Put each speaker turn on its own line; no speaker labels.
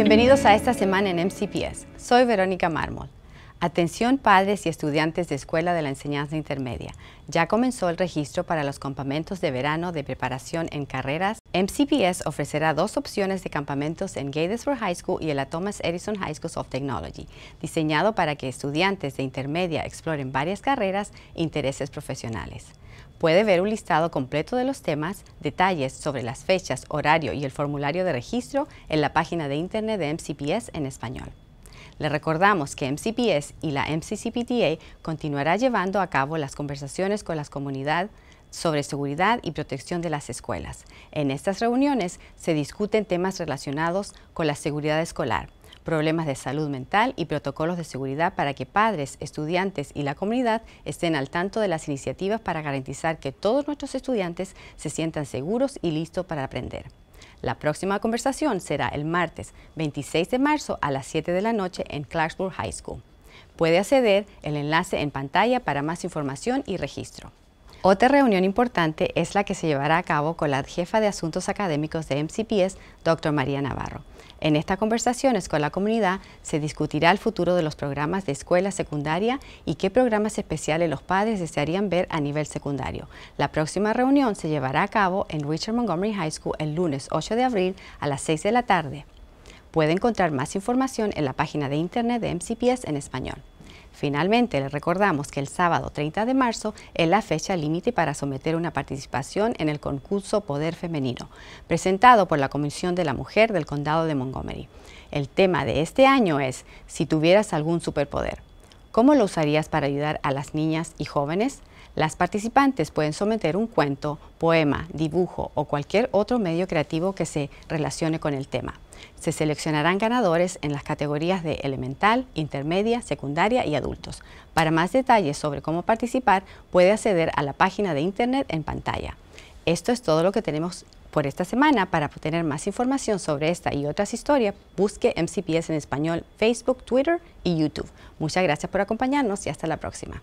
Bienvenidos a esta semana en MCPS. Soy Verónica Mármol. Atención padres y estudiantes de Escuela de la Enseñanza Intermedia. Ya comenzó el registro para los campamentos de verano de preparación en carreras. MCPS ofrecerá dos opciones de campamentos en Gatesburg High School y en la Thomas Edison High School of Technology, diseñado para que estudiantes de intermedia exploren varias carreras e intereses profesionales. Puede ver un listado completo de los temas, detalles sobre las fechas, horario y el formulario de registro en la página de internet de MCPS en español. Le recordamos que MCPS y la MCCPTA continuará llevando a cabo las conversaciones con las comunidad sobre seguridad y protección de las escuelas. En estas reuniones se discuten temas relacionados con la seguridad escolar, problemas de salud mental y protocolos de seguridad para que padres, estudiantes y la comunidad estén al tanto de las iniciativas para garantizar que todos nuestros estudiantes se sientan seguros y listos para aprender. La próxima conversación será el martes 26 de marzo a las 7 de la noche en Clarksburg High School. Puede acceder el enlace en pantalla para más información y registro. Otra reunión importante es la que se llevará a cabo con la jefa de asuntos académicos de MCPS, Dr. María Navarro. En estas conversaciones con la comunidad se discutirá el futuro de los programas de escuela secundaria y qué programas especiales los padres desearían ver a nivel secundario. La próxima reunión se llevará a cabo en Richard Montgomery High School el lunes 8 de abril a las 6 de la tarde. Puede encontrar más información en la página de internet de MCPS en español. Finalmente, le recordamos que el sábado 30 de marzo es la fecha límite para someter una participación en el concurso Poder Femenino, presentado por la Comisión de la Mujer del Condado de Montgomery. El tema de este año es Si tuvieras algún superpoder, ¿cómo lo usarías para ayudar a las niñas y jóvenes? Las participantes pueden someter un cuento, poema, dibujo o cualquier otro medio creativo que se relacione con el tema. Se seleccionarán ganadores en las categorías de elemental, intermedia, secundaria y adultos. Para más detalles sobre cómo participar, puede acceder a la página de internet en pantalla. Esto es todo lo que tenemos por esta semana. Para obtener más información sobre esta y otras historias, busque MCPS en español, Facebook, Twitter y YouTube. Muchas gracias por acompañarnos y hasta la próxima.